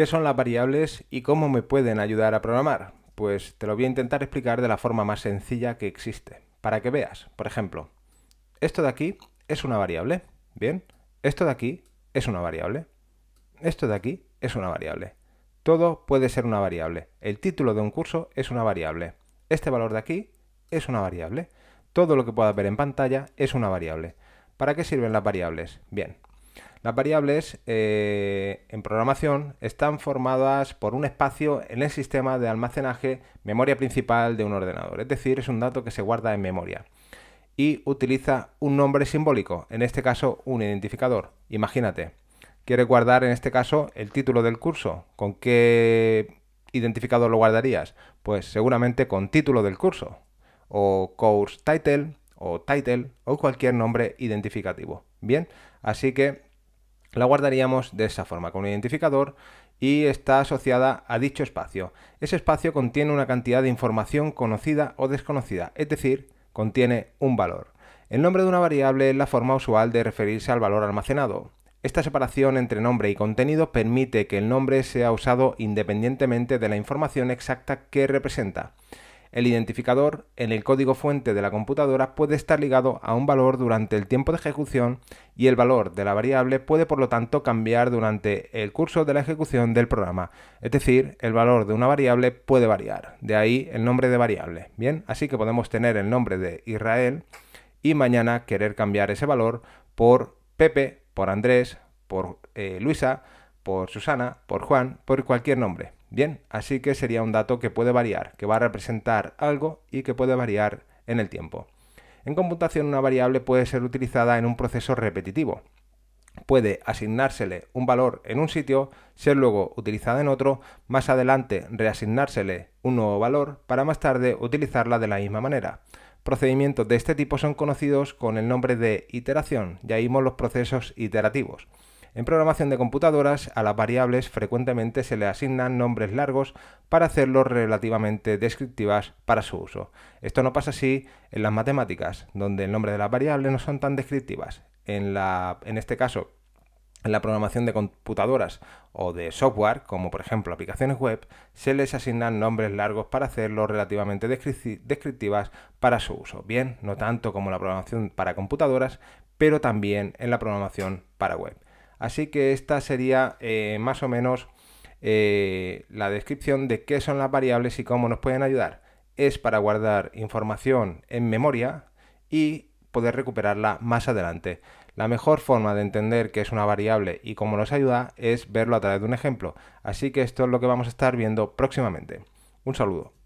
¿Qué son las variables y cómo me pueden ayudar a programar? Pues te lo voy a intentar explicar de la forma más sencilla que existe, para que veas. Por ejemplo, esto de aquí es una variable, ¿bien? Esto de aquí es una variable. Esto de aquí es una variable. Todo puede ser una variable. El título de un curso es una variable. Este valor de aquí es una variable. Todo lo que puedas ver en pantalla es una variable. ¿Para qué sirven las variables? Bien, las variables eh, en programación están formadas por un espacio en el sistema de almacenaje memoria principal de un ordenador, es decir, es un dato que se guarda en memoria y utiliza un nombre simbólico, en este caso un identificador. Imagínate, Quiere guardar en este caso el título del curso, ¿con qué identificador lo guardarías? Pues seguramente con título del curso, o course title, o title, o cualquier nombre identificativo. Bien, así que la guardaríamos de esa forma, con un identificador y está asociada a dicho espacio. Ese espacio contiene una cantidad de información conocida o desconocida, es decir, contiene un valor. El nombre de una variable es la forma usual de referirse al valor almacenado. Esta separación entre nombre y contenido permite que el nombre sea usado independientemente de la información exacta que representa. El identificador en el código fuente de la computadora puede estar ligado a un valor durante el tiempo de ejecución y el valor de la variable puede por lo tanto cambiar durante el curso de la ejecución del programa. Es decir, el valor de una variable puede variar. De ahí el nombre de variable. Bien, así que podemos tener el nombre de Israel y mañana querer cambiar ese valor por Pepe, por Andrés, por eh, Luisa, por Susana, por Juan, por cualquier nombre. Bien, así que sería un dato que puede variar, que va a representar algo y que puede variar en el tiempo. En computación una variable puede ser utilizada en un proceso repetitivo. Puede asignársele un valor en un sitio, ser luego utilizada en otro, más adelante reasignársele un nuevo valor para más tarde utilizarla de la misma manera. Procedimientos de este tipo son conocidos con el nombre de iteración, ya vimos los procesos iterativos. En programación de computadoras, a las variables frecuentemente se le asignan nombres largos para hacerlos relativamente descriptivas para su uso. Esto no pasa así en las matemáticas, donde el nombre de las variables no son tan descriptivas. En, en este caso, en la programación de computadoras o de software, como por ejemplo aplicaciones web, se les asignan nombres largos para hacerlos relativamente descriptivas para su uso. Bien, no tanto como la programación para computadoras, pero también en la programación para web. Así que esta sería eh, más o menos eh, la descripción de qué son las variables y cómo nos pueden ayudar. Es para guardar información en memoria y poder recuperarla más adelante. La mejor forma de entender qué es una variable y cómo nos ayuda es verlo a través de un ejemplo. Así que esto es lo que vamos a estar viendo próximamente. Un saludo.